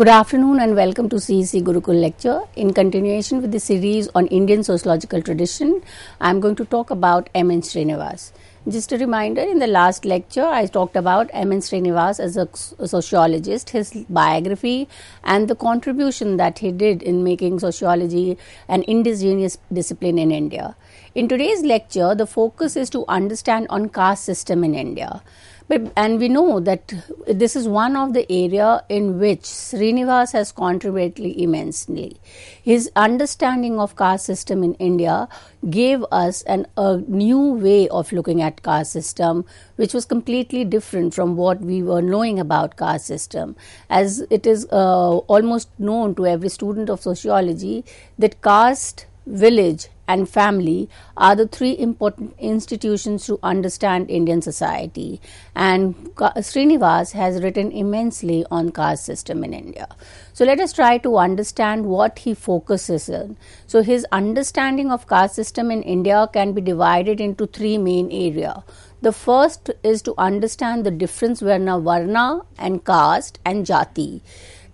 Good afternoon and welcome to CEC Gurukul lecture. In continuation with the series on Indian sociological tradition, I am going to talk about M. N. Srinivas. Just a reminder, in the last lecture, I talked about M. N. Srinivas as a sociologist, his biography, and the contribution that he did in making sociology an indigenous discipline in India. In today's lecture, the focus is to understand on caste system in India. But, and we know that this is one of the area in which Srinivas has contributed immensely. His understanding of caste system in India gave us an, a new way of looking at caste system, which was completely different from what we were knowing about caste system. As it is uh, almost known to every student of sociology that caste village, and family are the three important institutions to understand Indian society. And Srinivas has written immensely on caste system in India. So let us try to understand what he focuses on. So his understanding of caste system in India can be divided into three main areas. The first is to understand the difference between varna and caste and jati.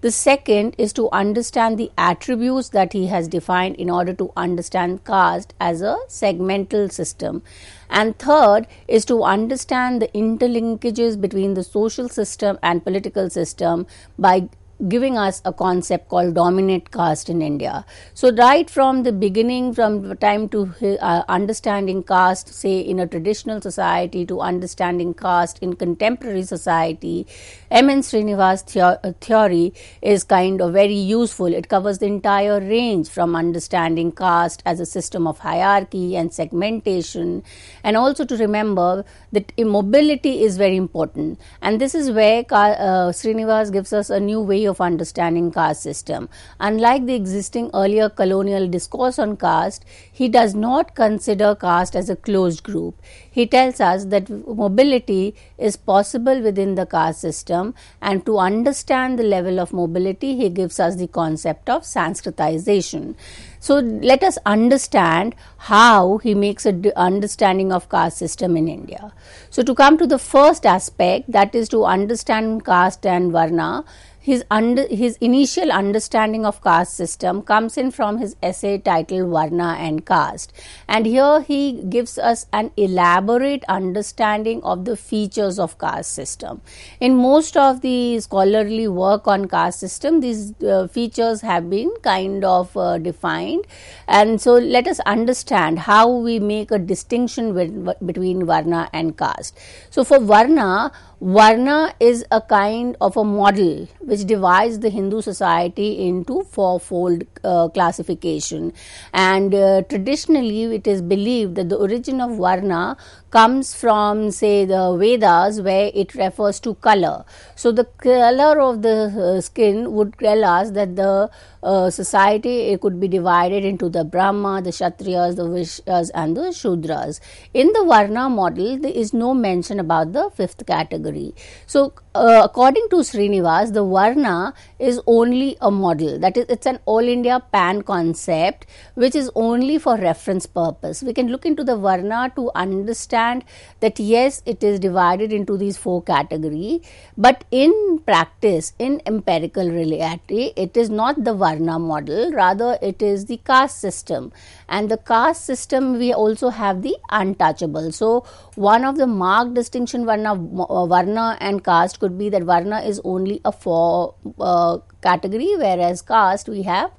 The second is to understand the attributes that he has defined in order to understand caste as a segmental system. And third is to understand the interlinkages between the social system and political system by giving us a concept called dominant caste in India. So, right from the beginning, from the time to uh, understanding caste, say in a traditional society, to understanding caste in contemporary society, M. N. Srinivas theo- uh, theory is kind of very useful. It covers the entire range from understanding caste as a system of hierarchy and segmentation and also to remember that immobility is very important and this is where car, uh, Srinivas gives us a new way of understanding caste system unlike the existing earlier colonial discourse on caste he does not consider caste as a closed group he tells us that mobility is possible within the caste system and to understand the level of mobility he gives us the concept of sanskritization so let us understand how he makes a understanding of caste system in India. So to come to the first aspect that is to understand caste and varna his under, his initial understanding of caste system comes in from his essay titled varna and caste and here he gives us an elaborate understanding of the features of caste system in most of the scholarly work on caste system these uh, features have been kind of uh, defined and so let us understand how we make a distinction with, between varna and caste so for varna Varna is a kind of a model which divides the Hindu society into fourfold uh, classification. And uh, traditionally, it is believed that the origin of Varna comes from, say, the Vedas, where it refers to color. So, the color of the uh, skin would tell us that the society, it could be divided into the Brahma, the Kshatriyas, the Vishyas, and the Shudras. In the Varna model, there is no mention about the fifth category. So, uh, according to Srinivas, the Varna is only a model. That is, it's an all India pan concept which is only for reference purpose. We can look into the Varna to understand that yes, it is divided into these four categories. but in practice, in empirical reality, it is not the Varna model, rather, it is the caste system. And the caste system, we also have the untouchable. So, one of the marked distinction Varna, uh, Varna and caste could be that Varna is only a four uh, category, whereas caste we have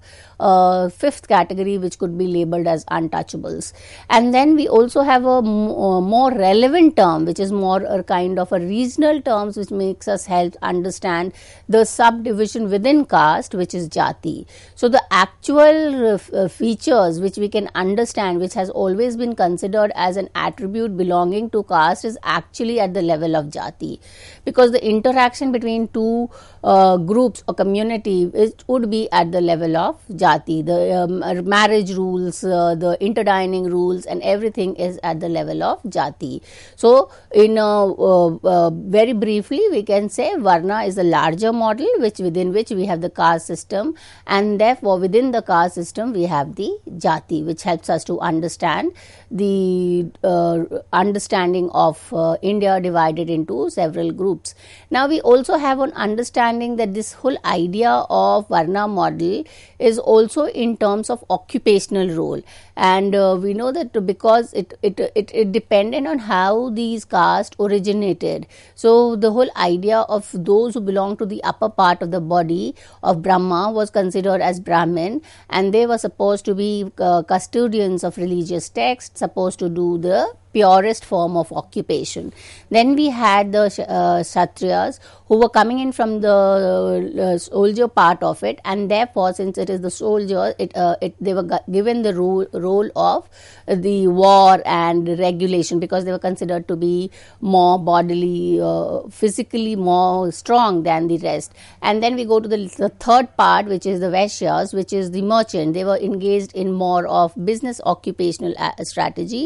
fifth category, which could be labeled as untouchables. And then we also have a more relevant term, which is more a kind of a regional terms, which makes us help understand the subdivision within caste, which is jati. So the actual uh, features which we can understand, which has always been considered as an attribute belonging to caste, is actually at the level of jati, because the interaction between two uh, groups or community which would be at the level of jati the um, uh, marriage rules uh, the interdining rules and everything is at the level of jati so in uh, uh, very briefly we can say varna is a larger model which within which we have the caste system and therefore within the caste system we have the jati which helps us to understand the uh, understanding of india divided into several groups now we also have an understanding understanding that this whole idea of Varna model is also in terms of occupational role and uh, we know that because it, it it it depended on how these castes originated so the whole idea of those who belong to the upper part of the body of brahma was considered as brahmin and they were supposed to be uh, custodians of religious texts supposed to do the purest form of occupation. Then we had the uh, who were coming in from the uh, soldier part of it, and therefore, since it is the soldier, it, uh, it they were given the rule role of the war and regulation because they were considered to be more bodily, uh, physically more strong than the rest. And then we go to the, the third part, which is the Vaishyas, which is the merchant. They were engaged in more of business occupational uh, strategy.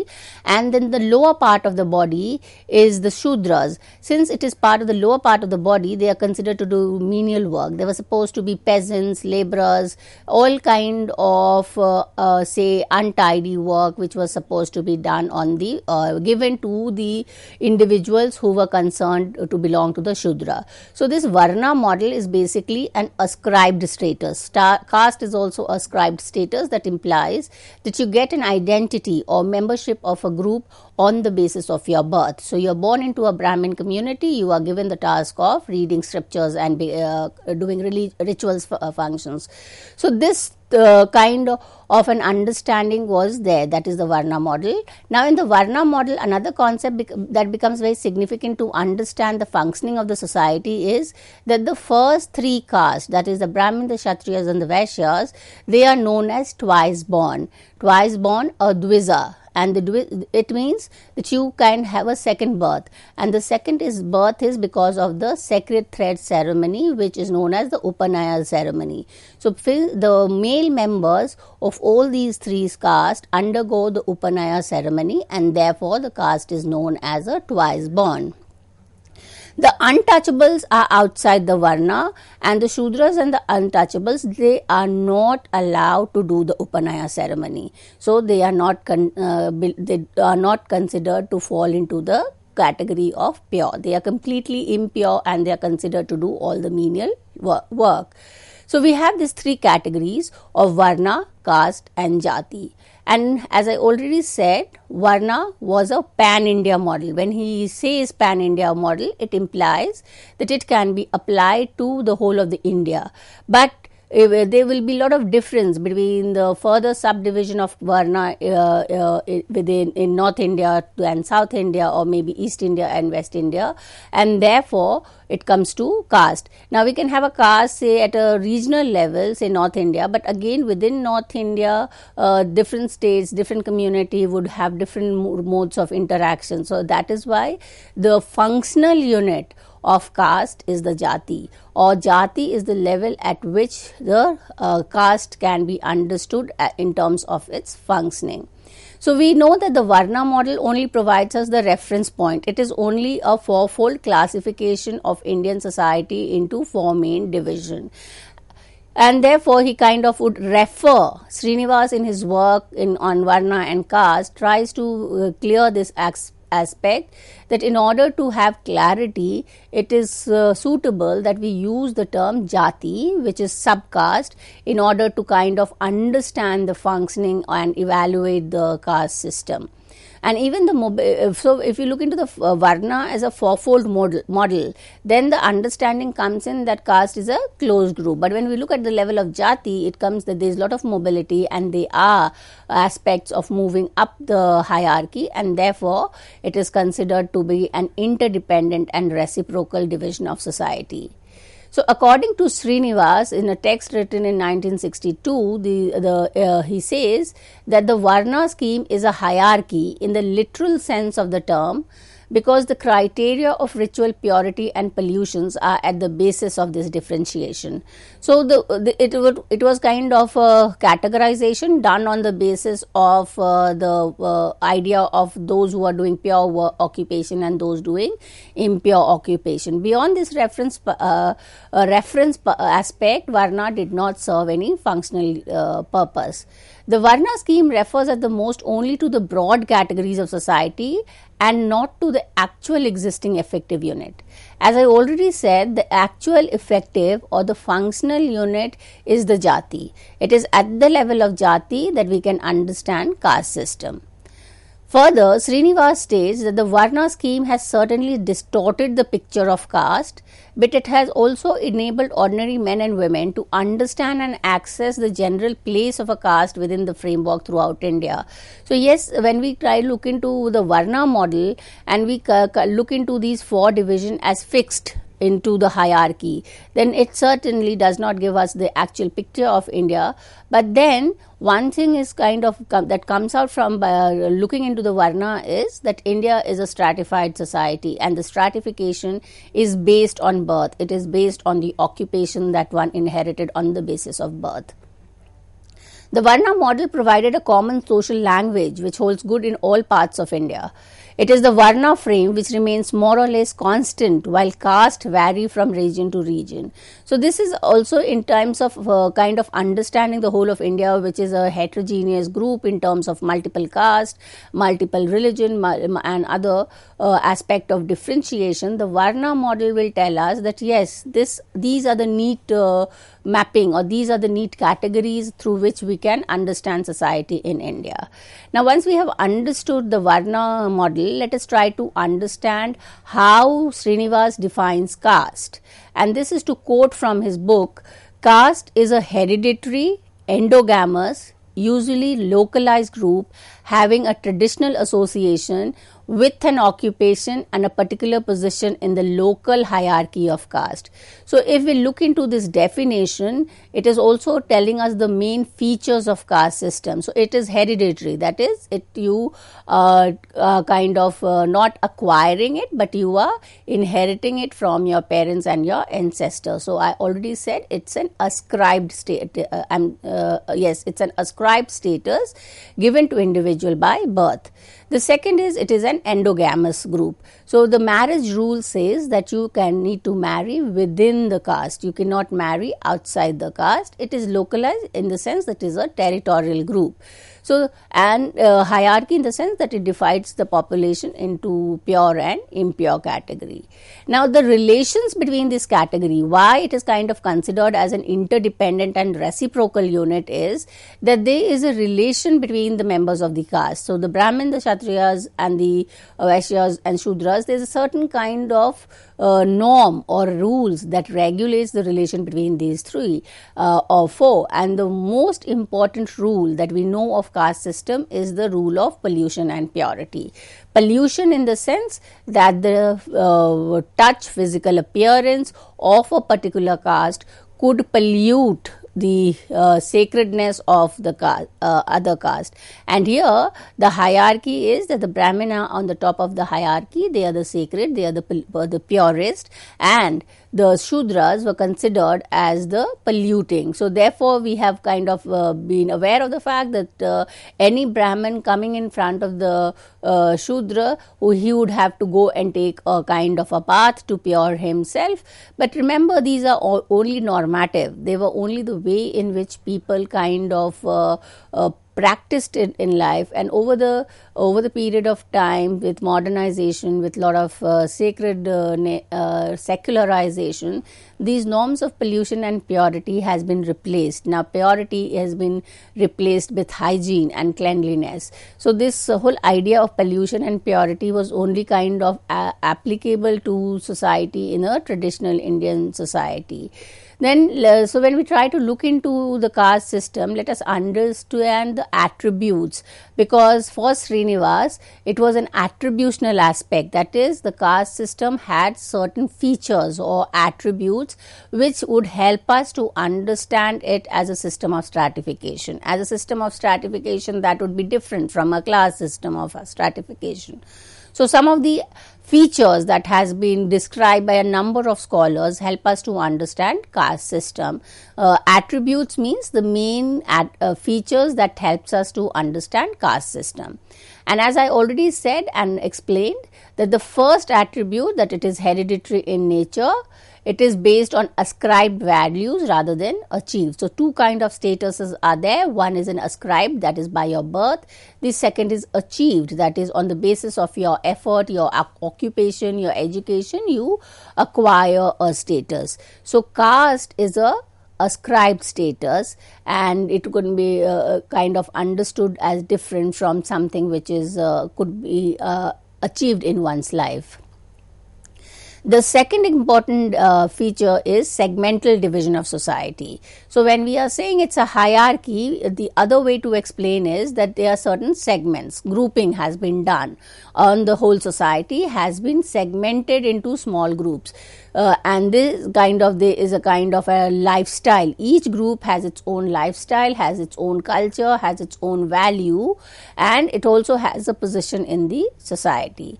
And then the lower part of the body is the Shudras. Since it is part of the lower part of the body, they are considered to do menial work. They were supposed to be peasants, laborers, all kind of, uh, uh, say, un- untidy work which was supposed to be done on the uh, given to the individuals who were concerned to belong to the Shudra. So this Varna model is basically an ascribed status. Star- caste is also ascribed status that implies that you get an identity or membership of a group on the basis of your birth. So you're born into a Brahmin community, you are given the task of reading scriptures and be, uh, doing relig- rituals f- uh, functions. So this uh, kind of an understanding was there that is the varna model now in the varna model another concept bec- that becomes very significant to understand the functioning of the society is that the first three castes that is the brahmin the kshatriyas and the vaishyas they are known as twice born twice born Dvija, and the, it means that you can have a second birth and the second is birth is because of the sacred thread ceremony which is known as the upanaya ceremony so the male members of all these three castes undergo the upanaya ceremony and therefore the caste is known as a twice born the untouchables are outside the Varna, and the Shudras and the untouchables they are not allowed to do the Upanaya ceremony. So they are not con- uh, they are not considered to fall into the category of pure. They are completely impure and they are considered to do all the menial work. So we have these three categories of Varna, caste, and Jati. And as I already said, Varna was a pan India model. When he says pan India model, it implies that it can be applied to the whole of the India. But Eh, there will be a lot of difference between the further subdivision of Varna uh, uh, within in North India and South India, or maybe East India and West India, and therefore it comes to caste. Now we can have a caste say at a regional level, say North India, but again within North India, uh, different states, different community would have different modes of interaction. So that is why the functional unit of caste is the jati or jati is the level at which the uh, caste can be understood uh, in terms of its functioning. So we know that the Varna model only provides us the reference point. It is only a fourfold classification of Indian society into four main division and therefore he kind of would refer Srinivas in his work in on Varna and caste tries to uh, clear this aspect aspect that in order to have clarity it is uh, suitable that we use the term jati which is subcaste in order to kind of understand the functioning and evaluate the caste system and even the mobi- uh, uh, so if you look into the uh, Varna as a fourfold model, model, then the understanding comes in that caste is a closed group. But when we look at the level of Jati, it comes that there is a lot of mobility and they are aspects of moving up the hierarchy, and therefore it is considered to be an interdependent and reciprocal division of society. So, according to Srinivas, in a text written in 1962, the, the, uh, he says that the Varna scheme is a hierarchy in the literal sense of the term because the criteria of ritual purity and pollutions are at the basis of this differentiation. So, the, the it, would, it was kind of a categorization done on the basis of uh, the uh, idea of those who are doing pure work, occupation and those doing impure occupation. Beyond this reference uh, uh reference uh, aspect, varna did not serve any functional uh, purpose. The varna scheme refers at the most only to the broad categories of society and not to the actual existing effective unit. As I already said, the actual effective or the functional unit is the jati. It is at the level of jati that we can understand caste system. Further, Srinivas states that the Varna scheme has certainly distorted the picture of caste, but it has also enabled ordinary men and women to understand and access the general place of a caste within the framework throughout India. So, yes, when we try look into the Varna model and we uh, look into these four division as fixed, into the hierarchy, then it certainly does not give us the actual picture of India. But then, one thing is kind of com- that comes out from uh, looking into the Varna is that India is a stratified society, and the stratification is based on birth, it is based on the occupation that one inherited on the basis of birth. The Varna model provided a common social language which holds good in all parts of India. It is the Varna frame which remains more or less constant while caste vary from region to region. So, this is also in terms of uh, kind of understanding the whole of India, which is a heterogeneous group in terms of multiple caste, multiple religion, and other uh, aspect of differentiation. The Varna model will tell us that yes, this these are the neat uh, mapping or these are the neat categories through which we can understand society in India. Now, once we have understood the Varna model, let us try to understand how Srinivas defines caste. And this is to quote from his book caste is a hereditary, endogamous, usually localized group having a traditional association with an occupation and a particular position in the local hierarchy of caste. So, if we look into this definition, it is also telling us the main features of caste system. So, it is hereditary, that is, it you uh, uh, kind of uh, not acquiring it, but you are inheriting it from your parents and your ancestors. So, I already said it's an ascribed state. Uh, I'm uh, yes, it's an ascribed status given to individual by birth. The second is it is an endogamous group. So the marriage rule says that you can need to marry within the caste. You cannot marry outside the caste. It is localized in the sense that it is a territorial group. So, and uh, hierarchy in the sense that it divides the population into pure and impure category. Now, the relations between this category, why it is kind of considered as an interdependent and reciprocal unit is that there is a relation between the members of the caste. So, the Brahmin, the Kshatriyas and the Vaishyas uh, and Shudras, there is a certain kind of uh, norm or rules that regulates the relation between these three uh, or four. And the most important rule that we know of caste system is the rule of pollution and purity. Pollution in the sense that the uh, touch, physical appearance of a particular caste could pollute the uh, sacredness of the uh, other caste. And here, the hierarchy is that the Brahmana on the top of the hierarchy, they are the sacred, they are the, the purest, and the Shudras were considered as the polluting. So, therefore, we have kind of uh, been aware of the fact that uh, any Brahmin coming in front of the uh, Shudra, he would have to go and take a kind of a path to pure himself. But remember, these are all, only normative, they were only the way in which people kind of uh, uh, practiced it in life and over the over the period of time with modernization with a lot of uh, sacred uh, uh, secularization these norms of pollution and purity has been replaced now purity has been replaced with hygiene and cleanliness so this whole idea of pollution and purity was only kind of uh, applicable to society in a traditional indian society then, uh, so when we try to look into the caste system, let us understand the attributes because for Srinivas, it was an attributional aspect. That is, the caste system had certain features or attributes which would help us to understand it as a system of stratification. As a system of stratification, that would be different from a class system of stratification. So, some of the features that has been described by a number of scholars help us to understand caste system. Uh, attributes means the main uh, features that helps us to understand caste system. And as I already said and explained that the first attribute that it is hereditary in nature, it is based on ascribed values rather than achieved so two kind of statuses are there one is an ascribed that is by your birth the second is achieved that is on the basis of your effort your occupation your education you acquire a status so caste is a ascribed status and it could be uh, kind of understood as different from something which is uh, could be uh, achieved in one's life the second important uh, feature is segmental division of society. So, when we are saying it's a hierarchy, the other way to explain is that there are certain segments. Grouping has been done on the whole society, has been segmented into small groups uh, and this kind of they is a kind of a lifestyle each group has its own lifestyle has its own culture has its own value and it also has a position in the society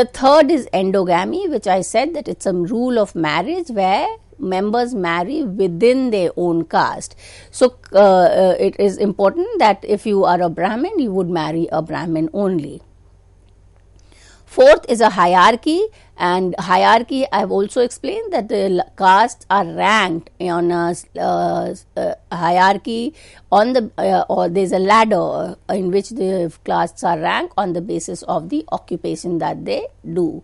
the third is endogamy which i said that it's a rule of marriage where members marry within their own caste. So, uh, uh, it is important that if you are a Brahmin, you would marry a Brahmin only. Fourth is a hierarchy and hierarchy I have also explained that the castes are ranked on a, uh, uh, hierarchy on the uh, or there is a ladder uh, in which the castes are ranked on the basis of the occupation that they do.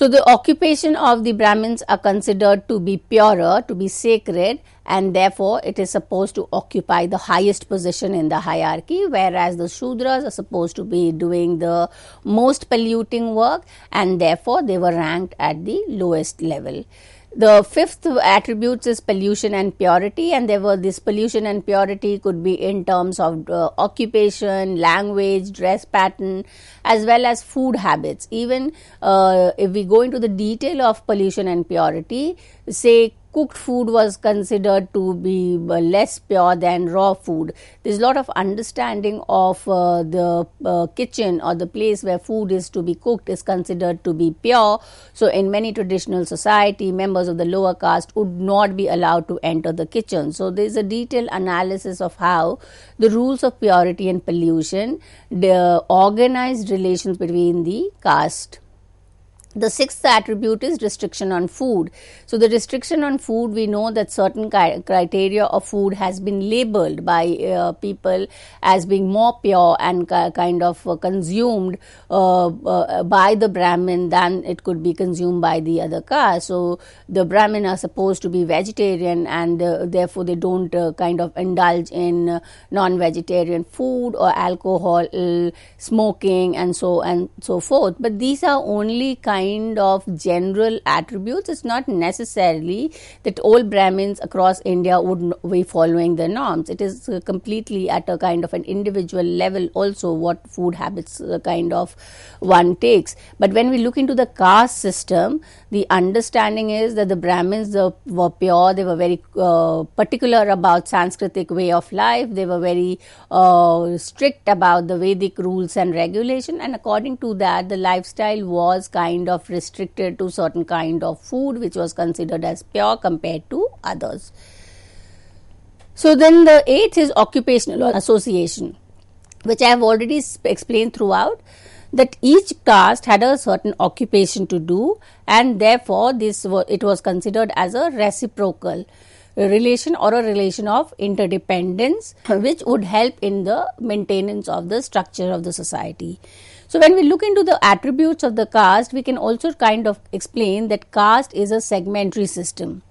So, the occupation of the Brahmins are considered to be purer, to be sacred, and therefore it is supposed to occupy the highest position in the hierarchy, whereas the Shudras are supposed to be doing the most polluting work, and therefore they were ranked at the lowest level. The fifth attributes is pollution and purity, and there were this pollution and purity could be in terms of uh, occupation, language, dress pattern, as well as food habits. Even uh, if we go into the detail of pollution and purity, say cooked food was considered to be uh, less pure than raw food. There's a lot of understanding of uh, the uh, kitchen or the place where food is to be cooked is considered to be pure. So, in many traditional society, members of the lower caste would not be allowed to enter the kitchen. So, there's a detailed analysis of how the rules of purity and pollution, the organized relations between the caste. The sixth attribute is restriction on food. So, the restriction on food, we know that certain criteria of food has been labeled by uh, people as being more pure and kind of uh, consumed uh, uh, by the Brahmin than it could be consumed by the other caste. So, the Brahmin are supposed to be vegetarian and uh, therefore they don't uh, kind of indulge in non vegetarian food or alcohol, smoking, and so and so forth. But these are only kind kind of general attributes. It's not necessarily that all Brahmins across India would be following the norms. It is uh, completely at a kind of an individual level also what food habits uh, kind of one takes. But when we look into the caste system, the understanding is that the Brahmins uh, were pure, they were very uh, particular about Sanskritic way of life, they were very uh, strict about the Vedic rules and regulation, and according to that, the lifestyle was kind of restricted to certain kind of food which was considered as pure compared to others. So then the eighth is occupational association, which I have already explained throughout that each caste had a certain occupation to do and therefore this it was considered as a reciprocal relation or a relation of interdependence which would help in the maintenance of the structure of the society so when we look into the attributes of the caste, we can also kind of explain that caste is a segmentary system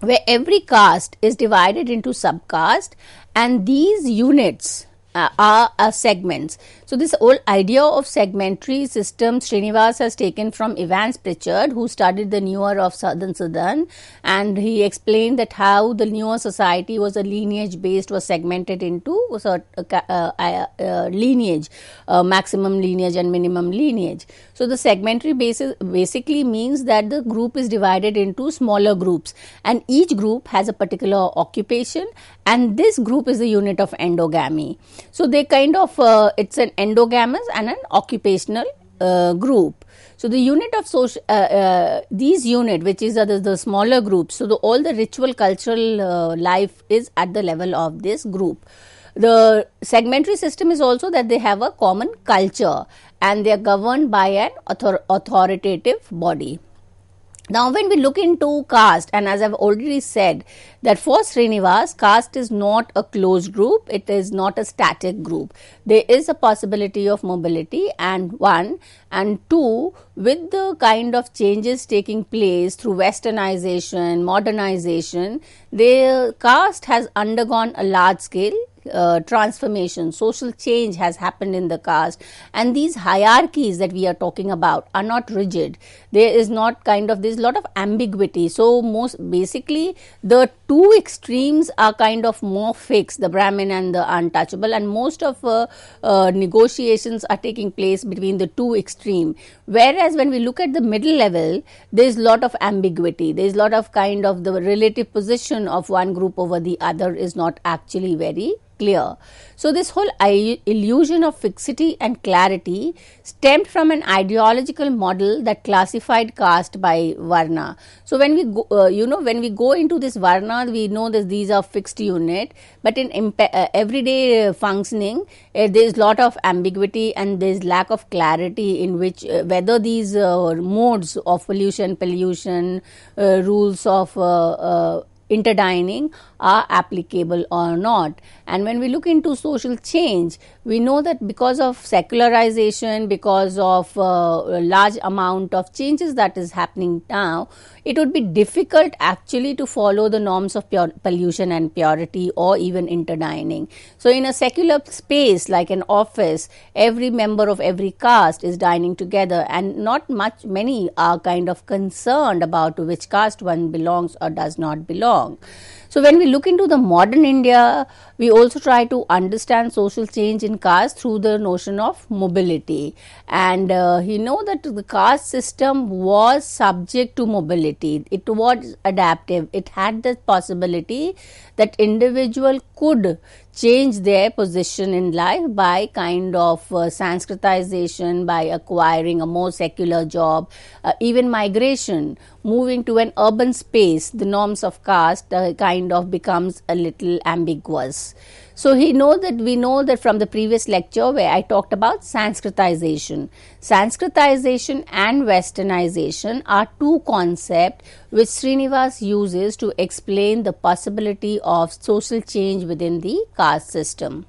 where every caste is divided into subcaste and these units uh, are, segments. So this whole idea of segmentary system Srinivas has taken from Evans Pritchard who studied the newer of Southern Sudan and he explained that how the newer society was a lineage based was segmented into was a, uh, uh, uh, lineage, maximum lineage and minimum lineage. So the segmentary basis basically means that the group is divided into smaller groups and each group has a particular occupation and this group is the unit of endogamy. So they kind of uh, it's an endogamous and an occupational uh, group. So the unit of social, uh, uh, these unit, which is the, the smaller groups. So the, all the ritual cultural uh, life is at the level of this group. The segmentary system is also that they have a common culture and they are governed by an author- authoritative body. Now, when we look into caste, and as I've already said, that for Srinivas, caste is not a closed group, it is not a static group. There is a possibility of mobility, and one, and two, with the kind of changes taking place through westernization, modernization, the caste has undergone a large scale uh, transformation, social change has happened in the caste. And these hierarchies that we are talking about are not rigid. There is not kind of, this lot of ambiguity. So, most basically, the two extremes are kind of more fixed the Brahmin and the untouchable, and most of uh, uh, negotiations are taking place between the two extreme. Whereas when we look at the middle level, there is lot of ambiguity. There is lot of kind of the relative position of one group over the other is not actually very clear. So, this whole illusion of fixity and clarity stemmed from an ideological model that classified caste by varna. So, when we go, uh, you know when we go into this varna, we know that these are fixed unit, but in uh, everyday uh, functioning, there is lot of ambiguity and there is lack of clarity in which uh, whether these uh, modes of pollution, pollution uh, rules of interdining are applicable or not. And when we look into social change, we know that because of secularization, because of uh, large amount of changes that is happening now, it would be difficult actually to follow the norms of pure pollution and purity or even interdining. So, in a secular space like an office, every member of every caste is dining together, and not much many are kind of concerned about which caste one belongs or does not belong wrong. So, when we look into the modern India, we also try to understand social change in cars through the notion of mobility. And uh, you know that the caste system was subject to mobility, it was adaptive, it had the possibility that individual could change their position in life by kind of uh, sanskritization by acquiring a more secular job uh, even migration moving to an urban space the norms of caste uh, kind of becomes a little ambiguous so he know that we know that from the previous lecture where I talked about Sanskritization. Sanskritization and westernization are two concepts which Srinivas uses to explain the possibility of social change within the caste system.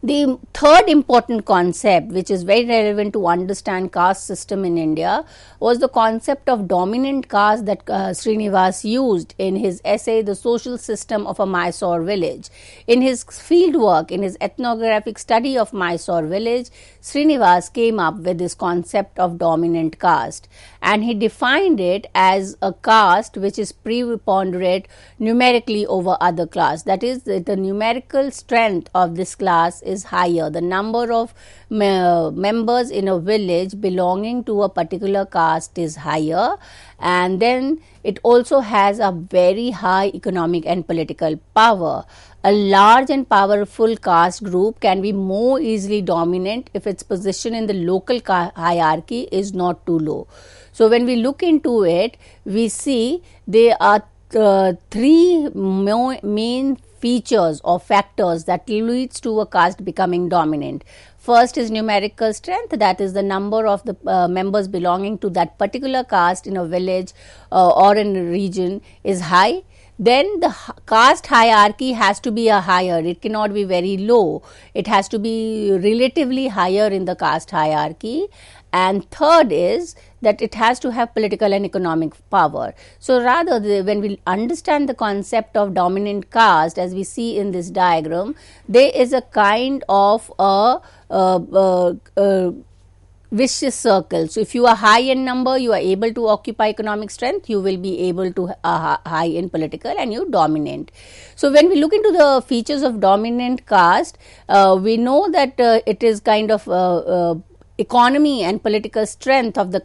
The third important concept, which is very relevant to understand caste system in India, was the concept of dominant caste that uh, Srinivas used in his essay, The Social System of a Mysore Village. In his field work, in his ethnographic study of Mysore village, Srinivas came up with this concept of dominant caste and he defined it as a caste which is preponderate numerically over other class. That is, the numerical strength of this class is higher. The number of members in a village belonging to a particular caste is higher, and then it also has a very high economic and political power. A large and powerful caste group can be more easily dominant if its position in the local hierarchy is not too low. So, when we look into it, we see there are uh, three main features or factors that leads to a caste becoming dominant. First is numerical strength, that is the number of the uh, members belonging to that particular caste in a village uh, or in a region is high. Then the caste hierarchy has to be a higher, it cannot be very low. It has to be relatively higher in the caste hierarchy. And third is that it has to have political and economic power. So rather, the, when we understand the concept of dominant caste, as we see in this diagram, there is a kind of a vicious circle. So, if you are high in number, you are able to occupy economic strength, you will be able to uh, high in political and you dominant. So, when we look into the features of dominant caste, uh, we know that uh, it is kind of uh, uh, economy and political strength of the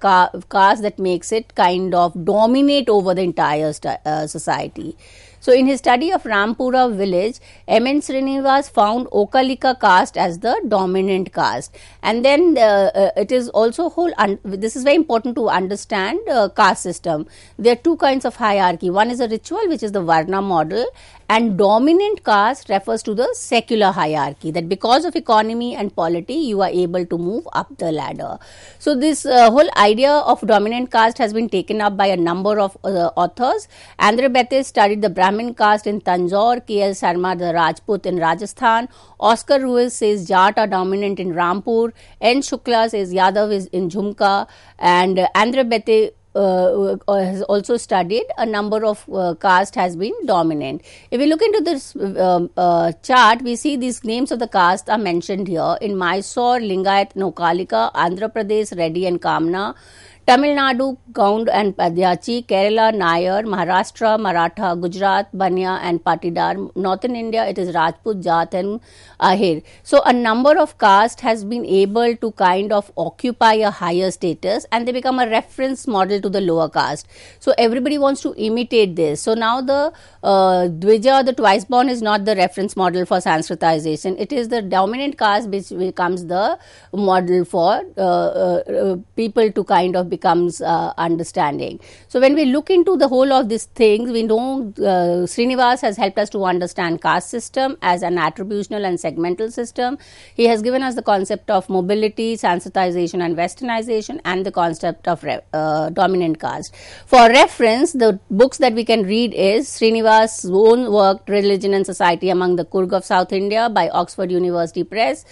caste that makes it kind of dominate over the entire st- uh, society. So, in his study of Rampura village, M. N. Srinivas found Okalika caste as the dominant caste, and then uh, uh, it is also whole un- this is very important to understand uh, caste system there are two kinds of hierarchy one is a ritual which is the varna model and dominant caste refers to the secular hierarchy that because of economy and polity you are able to move up the ladder so this uh, whole idea of dominant caste has been taken up by a number of uh, authors andre bethe studied the brahmin caste in tanjore kl sarma the rajput in rajasthan oscar ruiz says jat are dominant in rampur N. Shukla says Yadav is in Jhumka, and uh, Andhra Bete uh, uh, has also studied a number of uh, caste has been dominant if we look into this um, uh, chart we see these names of the caste are mentioned here in mysore lingayat nokalika andhra pradesh reddy and kamna Tamil Nadu, Gound and Padyachi, Kerala, Nayar, Maharashtra, Maratha, Gujarat, Banya and Patidar. Northern India, it is Rajput, Jat and Ahir. So a number of caste has been able to kind of occupy a higher status and they become a reference model to the lower caste. So everybody wants to imitate this. So now the uh, Dvija, the twice born is not the reference model for Sanskritization. It is the dominant caste which becomes the model for uh, uh, uh people to kind of becomes uh, understanding. So when we look into the whole of these things, we know uh, Srinivas has helped us to understand caste system as an attributional and segmental system. He has given us the concept of mobility, sensitization and westernization and the concept of re- uh, dominant caste. For reference, the books that we can read is Srinivas' own work, Religion and Society Among the Kurg of South India by Oxford University Press.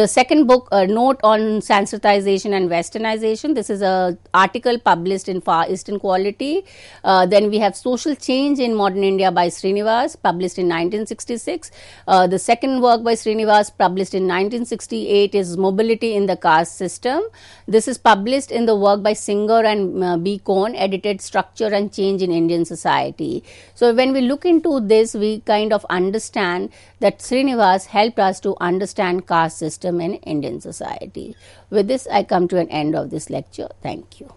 The second book, a note on sensitization and westernization. This is a article published in Far Eastern Quality. Uh, then we have Social Change in Modern India by Srinivas, published in 1966. Uh, the second work by Srinivas, published in 1968, is Mobility in the Caste System. This is published in the work by Singer and uh, B. Cohn, edited Structure and Change in Indian Society. So when we look into this, we kind of understand that Srinivas helped us to understand caste system in Indian society. With this, I come to an end of this lecture. Thank you.